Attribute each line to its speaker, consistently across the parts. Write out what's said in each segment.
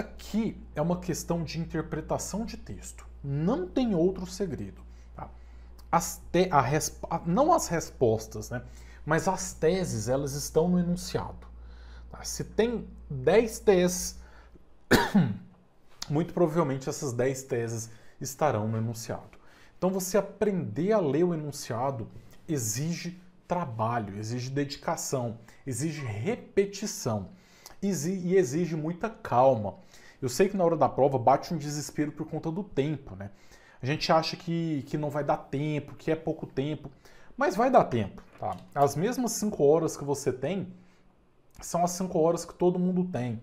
Speaker 1: Aqui é uma questão de interpretação de texto. Não tem outro segredo. Tá? As a não as respostas, né? mas as teses elas estão no enunciado. Tá? Se tem 10 teses, muito provavelmente essas 10 teses estarão no enunciado. Então você aprender a ler o enunciado exige trabalho, exige dedicação, exige repetição e exige muita calma. Eu sei que na hora da prova bate um desespero por conta do tempo, né? A gente acha que, que não vai dar tempo, que é pouco tempo, mas vai dar tempo, tá? As mesmas cinco horas que você tem são as cinco horas que todo mundo tem.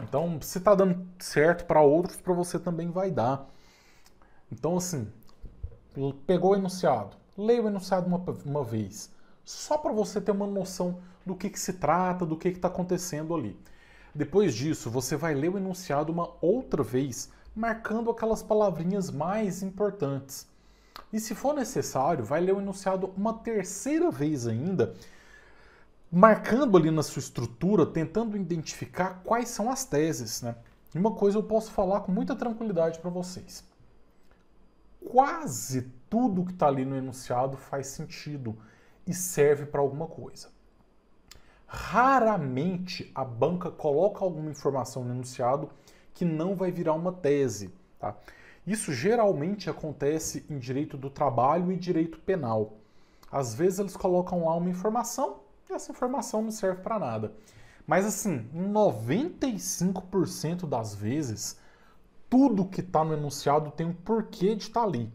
Speaker 1: Então, se tá dando certo para outros, para você também vai dar. Então, assim, pegou o enunciado, leia o enunciado uma, uma vez, só para você ter uma noção do que, que se trata, do que está acontecendo ali. Depois disso, você vai ler o enunciado uma outra vez, marcando aquelas palavrinhas mais importantes. E se for necessário, vai ler o enunciado uma terceira vez ainda, marcando ali na sua estrutura, tentando identificar quais são as teses, né? E uma coisa eu posso falar com muita tranquilidade para vocês. Quase tudo que está ali no enunciado faz sentido e serve para alguma coisa. Raramente a banca coloca alguma informação no enunciado que não vai virar uma tese. Tá? Isso geralmente acontece em direito do trabalho e direito penal. Às vezes eles colocam lá uma informação e essa informação não serve para nada. Mas assim, 95% das vezes, tudo que está no enunciado tem um porquê de estar tá ali.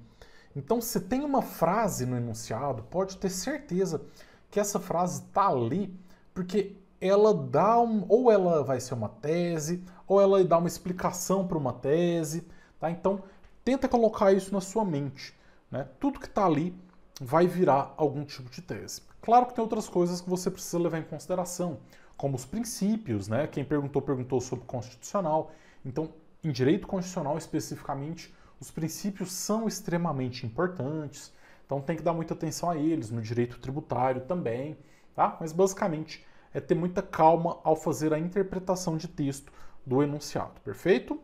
Speaker 1: Então, se tem uma frase no enunciado, pode ter certeza que essa frase está ali porque ela dá um, ou ela vai ser uma tese, ou ela dá uma explicação para uma tese, tá? Então tenta colocar isso na sua mente, né? Tudo que está ali vai virar algum tipo de tese. Claro que tem outras coisas que você precisa levar em consideração, como os princípios, né? Quem perguntou perguntou sobre constitucional. Então, em direito constitucional especificamente, os princípios são extremamente importantes. Então tem que dar muita atenção a eles no direito tributário também tá? Mas basicamente é ter muita calma ao fazer a interpretação de texto do enunciado, perfeito?